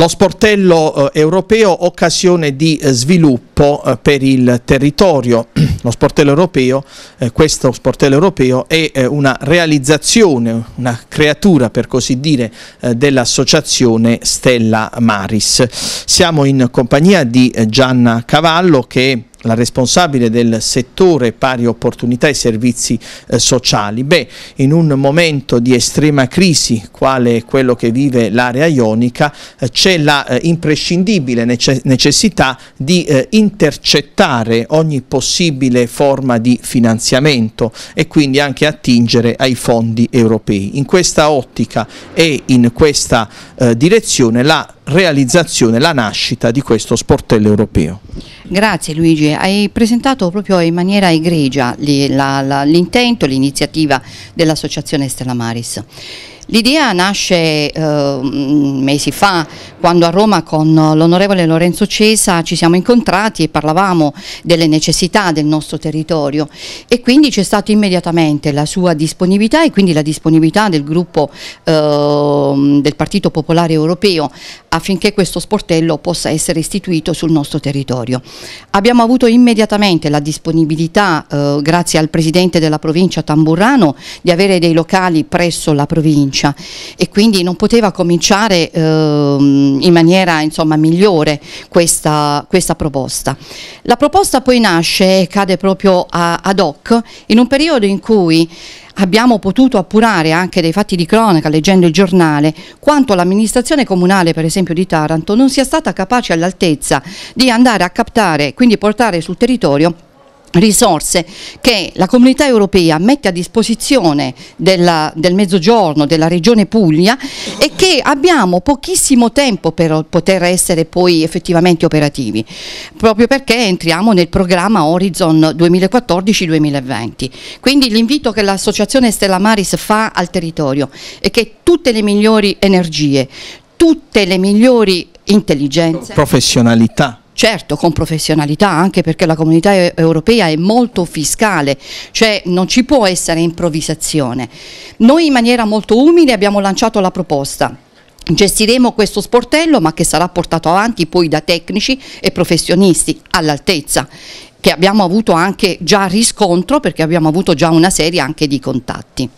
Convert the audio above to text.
Lo sportello eh, europeo occasione di eh, sviluppo eh, per il territorio. lo sportello europeo, eh, questo sportello europeo è eh, una realizzazione, una creatura per così dire eh, dell'associazione Stella Maris. Siamo in compagnia di eh, Gianna Cavallo che è la responsabile del settore pari opportunità e servizi eh, sociali. Beh, in un momento di estrema crisi, quale quello che vive l'area ionica, eh, c'è la eh, imprescindibile necessità di eh, intercettare ogni possibile possibile forma di finanziamento e quindi anche attingere ai fondi europei. In questa ottica e in questa eh, direzione la realizzazione, la nascita di questo sportello europeo. Grazie Luigi, hai presentato proprio in maniera egregia l'intento, l'iniziativa dell'Associazione Stella Maris. L'idea nasce eh, mesi fa quando a Roma con l'onorevole Lorenzo Cesa ci siamo incontrati e parlavamo delle necessità del nostro territorio e quindi c'è stata immediatamente la sua disponibilità e quindi la disponibilità del gruppo eh, del Partito Popolare Europeo affinché questo sportello possa essere istituito sul nostro territorio. Abbiamo avuto immediatamente la disponibilità, eh, grazie al Presidente della provincia Tamburrano, di avere dei locali presso la provincia provincia e quindi non poteva cominciare ehm, in maniera insomma, migliore questa, questa, proposta. La proposta poi nasce e cade proprio a, ad hoc in un periodo in cui abbiamo potuto appurare anche dei fatti di cronaca leggendo il giornale quanto l'amministrazione comunale per esempio di Taranto non sia stata capace all'altezza di andare a captare quindi portare sul territorio risorse che la comunità europea mette a disposizione della, del mezzogiorno, della regione Puglia e che abbiamo pochissimo tempo per poter essere poi effettivamente operativi, proprio perché entriamo nel programma Horizon 2014-2020. Quindi l'invito che l'associazione Stella Maris fa al territorio è che tutte le migliori energie, tutte le migliori intelligenze, professionalità, certo con professionalità anche perché la comunità europea è molto fiscale, cioè non ci può essere improvvisazione. Noi in maniera molto umile abbiamo lanciato la proposta Gestiremo questo sportello ma che sarà portato avanti poi da tecnici e professionisti all'altezza che abbiamo avuto anche già riscontro perché abbiamo avuto già una serie anche di contatti.